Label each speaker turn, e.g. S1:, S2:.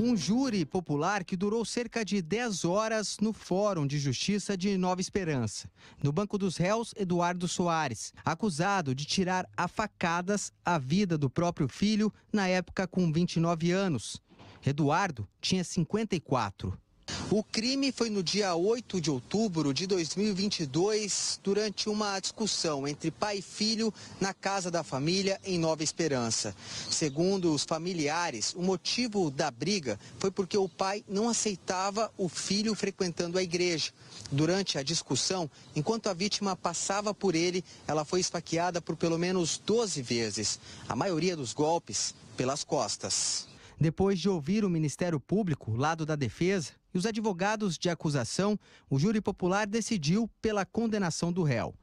S1: Um júri popular que durou cerca de 10 horas no Fórum de Justiça de Nova Esperança. No banco dos réus, Eduardo Soares, acusado de tirar a facadas a vida do próprio filho, na época com 29 anos. Eduardo tinha 54. O crime foi no dia 8 de outubro de 2022, durante uma discussão entre pai e filho na casa da família em Nova Esperança. Segundo os familiares, o motivo da briga foi porque o pai não aceitava o filho frequentando a igreja. Durante a discussão, enquanto a vítima passava por ele, ela foi esfaqueada por pelo menos 12 vezes, a maioria dos golpes pelas costas. Depois de ouvir o Ministério Público, lado da defesa, e os advogados de acusação, o júri popular decidiu pela condenação do réu.